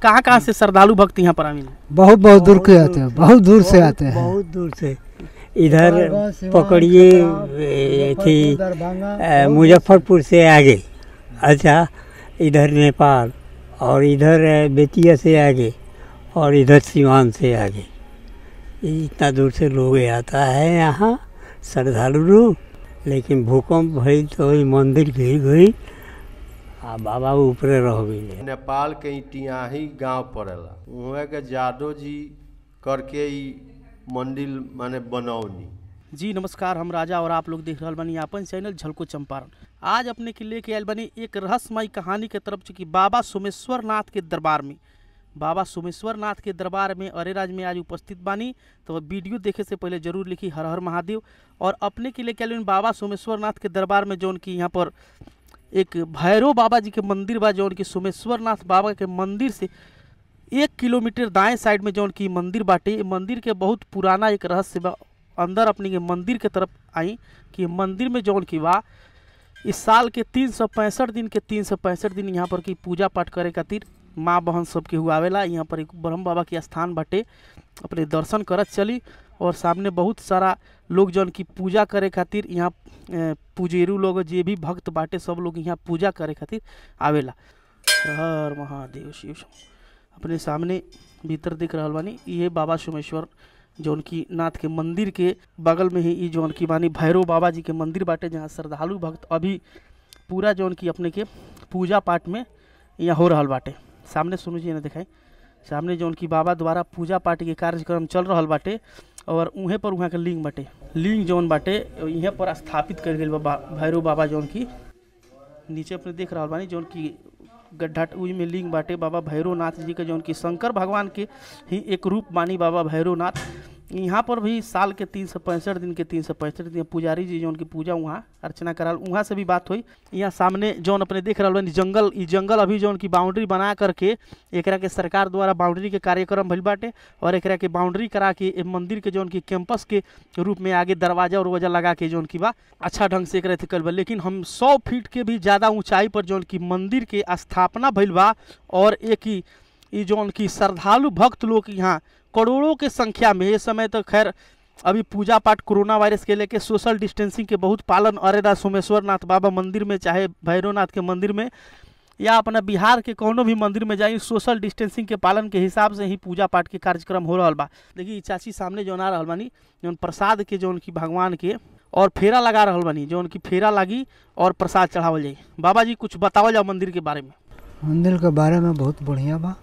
कहाँ कहाँ से श्रद्धालु भक्त यहाँ पर आमिल बहुत बहुत दूर के आते हैं बहुत दूर से आते हैं बहुत दूर से इधर पकड़िए थी मुजफ्फरपुर से आगे हम्म। अच्छा इधर नेपाल और इधर बेतिया से आगे और इधर सिवान से आगे इतना दूर से लोग आता है यहाँ श्रद्धालु लेकिन भूकंप भई तो मंदिर गिर गई आ बाबा ऊपरे रह गई नेपाल के टियाही गांव पड़ेला वहाँ के जादो जी करके मंदिर माने बनौनी जी नमस्कार हम राजा और आप लोग देख रहे बनी अपन चैनल झलको चंपारण आज अपने के लेके आये बनी एक रहस्यमय कहानी के तरफ चूँकि बाबा सोमेश्वर नाथ के दरबार में बाबा सोमेश्वर नाथ के दरबार में अरेराज में आज उपस्थित बानी तो वीडियो देखे से पहले जरूर लिखी हर हर महादेव और अपने के लेके क्या बाबा सोमेश्वर नाथ के दरबार में जो उनकी यहाँ पर एक भैरव बाबा जी के मंदिर बा जौन कि सोमेश्वरनाथ बाबा के मंदिर से एक किलोमीटर दाएं साइड में जौन कि मंदिर बाटे मंदिर के बहुत पुराना एक रहस्य बा अंदर अपने के मंदिर के तरफ आई कि मंदिर में जौन कि बा इस साल के तीन सौ पैंसठ दिन के तीन सौ पैंसठ दिन यहाँ पर की पूजा पाठ करे खातिर माँ बहन सबके हुआवेला यहाँ पर एक ब्रह्म बाबा के स्थान बाटे अपने दर्शन करत चली और सामने बहुत सारा लोग जौन की पूजा करे खातिर यहाँ पुजेरू लोग जे भी भक्त बाटे सब लोग यहाँ पूजा करे खातिर आवेला हर महादेव शिव अपने सामने भीतर दिख रहा बानी ये बाबा सोमेश्वर जौन की नाथ के मंदिर के बगल में ही जौन की बानी भैरव बाबा जी के मंदिर बाटे जहाँ श्रद्धालु भक्त अभी पूरा जौन की अपने के पूजा पाठ में यहाँ हो रहा बाटे सामने सुनू जी ने दिखाई सामने जौन की बाबा द्वारा पूजा पाठ के कार्यक्रम चल रहा बाटे और उहें पर वहाँ के लिंग बाटे लिंग जौन बाटे यहाँ पर स्थापित कर गए बा भैरव बाबा जौन की नीचे अपने देख रहा बानी जौन की गड्ढा उही में लिंग बाटे बाबा भैरवनाथ जी के जौन की शंकर भगवान के ही एक रूप बानी बाबा भैरवनाथ यहाँ पर भी साल के तीन सौ पैंसठ दिन के तीन सौ पैंसठ दिन पुजारी जी जो उनकी पूजा वहाँ अर्चना कराल वहाँ से भी बात हुई यहाँ सामने जौन अपने देख रहा जंगल ये जंगल अभी जो उनकी बाउंड्री बना करके एक के सरकार द्वारा बाउंड्री के कार्यक्रम भल बाटे और एक के बाउंड्री करा के मंदिर के जो उनकी कैंपस के रूप में आगे दरवाजा उरवाजा लगा के जौन उनकी बा अच्छा ढंग से एक कल कर लेकिन हम सौ फीट के भी ज़्यादा ऊँचाई पर जो उनकी मंदिर के स्थापना भइल बा और एक ही जो उनकी श्रद्धालु भक्त लोग यहाँ करोड़ों के संख्या में इस समय तो खैर अभी पूजा पाठ कोरोना वायरस के लेके सोशल डिस्टेंसिंग के बहुत पालन अरेरा सोमेश्वर नाथ बाबा मंदिर में चाहे भैरवनाथ के मंदिर में या अपना बिहार के कोनो भी मंदिर में जाइए सोशल डिस्टेंसिंग के पालन के हिसाब से ही पूजा पाठ के कार्यक्रम हो रहा बा देखिए चाची सामने जौन आ रहा बानी जौन प्रसाद के जौन की भगवान के और फेरा लगा रहा बानी जौन की फेरा लगी और प्रसाद चढ़ावल जाए बाबा जी कुछ बतावल जाओ मंदिर के बारे में मंदिर के बारे में बहुत बढ़िया बा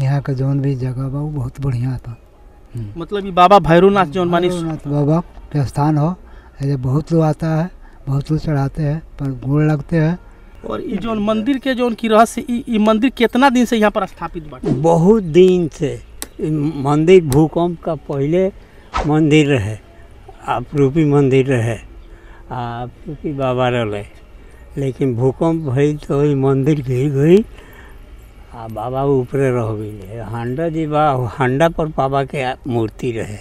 यहाँ का जौन भी जगह बा बहुत बढ़िया था हम्म। मतलब ये बाबा भैरवनाथ जौन मानी बाबा के स्थान हो ऐसे बहुत लोग आता है बहुत लोग चढ़ाते हैं पर गोल लगते हैं और ये जो मंदिर के जौन की रहस्य मंदिर कितना दिन से यहाँ पर स्थापित बा बहुत दिन से मंदिर भूकंप का पहले मंदिर रहे रूपी मंदिर रहे रूपी बाबा रहे लेकिन भूकंप भई तो मंदिर गिर गई आ हाँ, बाबा ऊपरे रह गए हांडा जी बा हांडा पर बाबा के मूर्ति रहे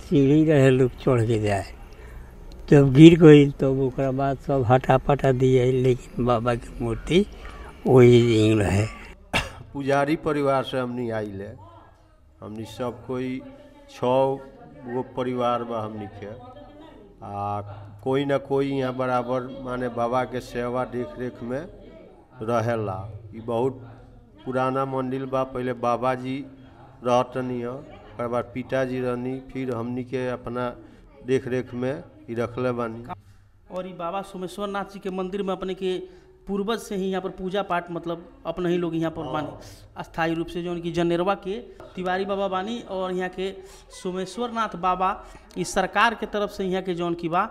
सीढ़ी रहे लोग चढ़ के जाए जब गिर गई तब ओकरा बाद सब हटा पटा दिए लेकिन बाबा के मूर्ति वही रहे पुजारी परिवार से हमने आई ले हमने सब कोई छ गो परिवार बा हमनी के आ कोई ना कोई यहाँ बराबर माने बाबा के सेवा देख रेख में ला बहुत पुराना मंदिर बा पहले बाबा जी रहतनी ओकर बाद पिताजी रहनी फिर हमनी के अपना देख रेख में रखले बानी और बाबा सोमेश्वर नाथ जी के मंदिर में अपने के पूर्वज से ही यहाँ पर पूजा पाठ मतलब अपने ही लोग यहाँ पर हाँ। बानी स्थायी रूप से जो उनकी जनेरवा के तिवारी बाबा बानी और यहाँ के सोमेश्वर नाथ बाबा इस सरकार के तरफ से यहाँ के जौन की बा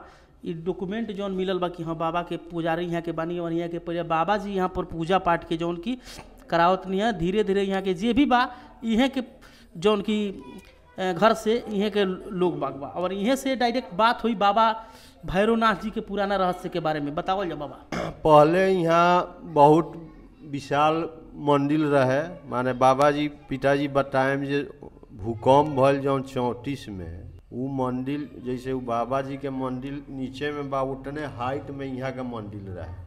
डॉक्यूमेंट जौन मिलल बा कि हाँ बाबा के पुजारी यहाँ के बानी और यहाँ के पहले बाबा जी यहाँ पर पूजा पाठ के जौन की करावत है धीरे धीरे यहाँ के जे भी बा इहे के जौन उनकी घर से इहे के लोग बाग बा और इहे से डायरेक्ट बात हुई बाबा भैरवनाथ जी के पुराना रहस्य के बारे में बतावल जा बाबा पहले यहाँ बहुत विशाल मंदिर रहे माने बाबा जी पिताजी बताएं जो भूकंप भल जो चौंतीस में वो मंदिर जैसे वो बाबा जी के मंदिर नीचे में बा उतने हाइट में यहाँ का मंदिर रहे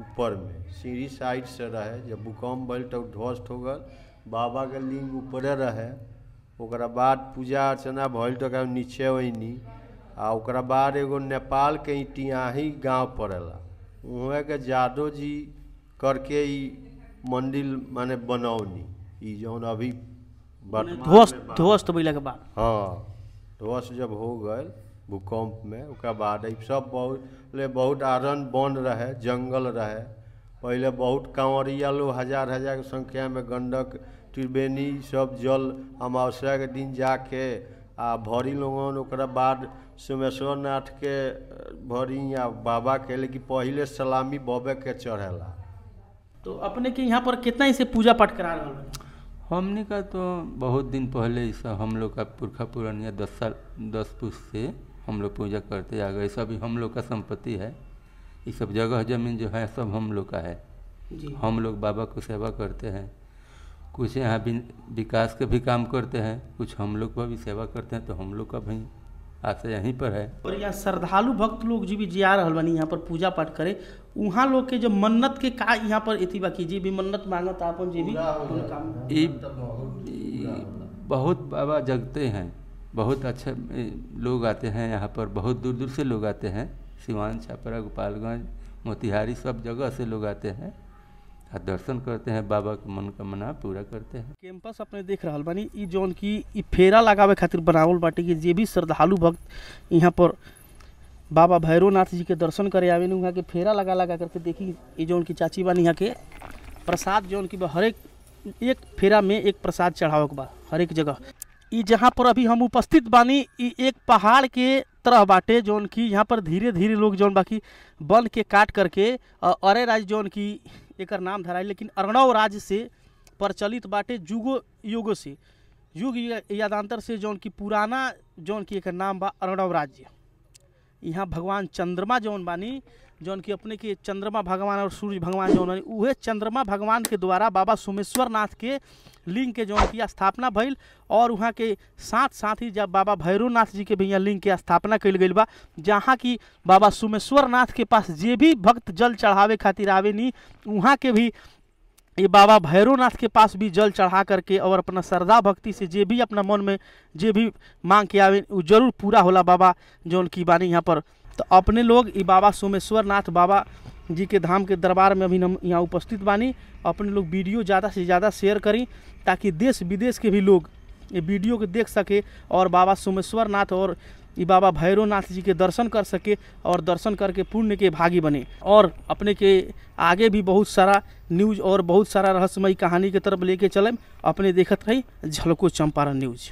ऊपर में सीढ़ी साइड से रहे जब भूकंप भल तब ध्वस्त हो गल बाबा के लिंग ऊपर रहे ओकरा बाद पूजा अर्चना भल तो नीचे वही आ ओकरा बाद एगो नेपाल के इटियाही गांव पड़ेला वहाँ के जादव जी करके मंदिर माने बनौनी ई जौन अभी ध्वस्त ध्वस्त के बाद हाँ ध्वस्त जब हो गए भूकंप में बाद सब बहुत ले बहुत आरण वन रहे जंगल रहे पहले बहुत कांवरिया लोग हजार हजार की संख्या में गंडक त्रिवेणी सब जल अमावस्या के दिन जाके आ भरी लोगन बाद सोमेश्वर नाथ के भरी या बाबा के लेकिन पहले सलामी बबे के चढ़ेला तो अपने के यहाँ पर कितना इसे पूजा पाठ करा रहे हमने का तो बहुत दिन पहले इस हम लोग का पुरखा पुरानिया दस साल दस पुष से हम लोग पूजा करते आ गए सभी हम लोग का संपत्ति है ये सब जगह जमीन जो है सब हम लोग का है हम लोग बाबा को सेवा करते हैं कुछ यहाँ विकास के भी काम करते हैं कुछ हम लोग का भी सेवा करते हैं तो हम लोग का भी आशा यहीं पर है और यहाँ श्रद्धालु भक्त लोग जी भी आ रहा बनी यहाँ पर पूजा पाठ करे वहाँ लोग के जो मन्नत के का यहाँ पर एथी बाकी जी भी मन्नत मांगत आपन जी भी तो बहुत बाबा जगते हैं बहुत अच्छे लोग आते हैं यहाँ पर बहुत दूर दूर से लोग आते हैं सिवान छापरा गोपालगंज मोतिहारी सब जगह से लोग आते हैं हाँ, दर्शन करते हैं बाबा के मन का मना पूरा करते हैं कैंपस अपने देख रहा बानी जौन की फेरा लगावे खातिर बनावल बाटे कि जो भी श्रद्धालु भक्त यहाँ पर बाबा भैरवनाथ जी के दर्शन करे आवे यहाँ के फेरा लगा लगा करके देखी ये जौन की चाची बानी यहाँ के प्रसाद जौन की हरेक एक फेरा में एक प्रसाद चढ़ावे के हर हरेक जगह जहाँ पर अभी हम उपस्थित बानी एक पहाड़ के तरह बाटे जौन की यहाँ पर धीरे धीरे लोग जौन बाकी बन के काट करके अरे राज जौन की एक नाम धराई लेकिन अर्णव राज्य से प्रचलित बाटे जुगो युगो से युग यादांतर से जौन की पुराना जौन की एक नाम बा अर्णव राज्य यहाँ भगवान चंद्रमा जौन बानी जौन कि अपने के चंद्रमा भगवान और सूर्य भगवान जौन उहे चंद्रमा भगवान के द्वारा बाबा सोमेश्वर नाथ के लिंग के जौन की स्थापना भल और वहाँ के साथ साथ ही जब बाबा भैरवनाथ जी के भी यहाँ लिंग के स्थापना कल गई बा जहाँ की बाबा सोमेश्वर नाथ के पास जे भी भक्त जल चढ़ावे खातिर आवे नी वहाँ के भी ये बाबा भैरवनाथ के पास भी जल चढ़ा करके और अपना श्रद्धा भक्ति से जे भी अपना मन में जे भी मांग के आवे वो जरूर पूरा होला बाबा जौन की बानी यहाँ पर तो अपने लोग ई बाबा सोमेश्वर नाथ बाबा जी के धाम के दरबार में अभी हम यहाँ उपस्थित बानी अपने लोग वीडियो ज़्यादा से ज़्यादा शेयर करी ताकि देश विदेश के भी लोग ये वीडियो को देख सके और बाबा सोमेश्वर नाथ और ये बाबा भैरवनाथ जी के दर्शन कर सके और दर्शन करके पुण्य के भागी बने और अपने के आगे भी बहुत सारा न्यूज और बहुत सारा रहस्यमयी कहानी के तरफ लेके चलें अपने देखत रही झलको चंपारण न्यूज़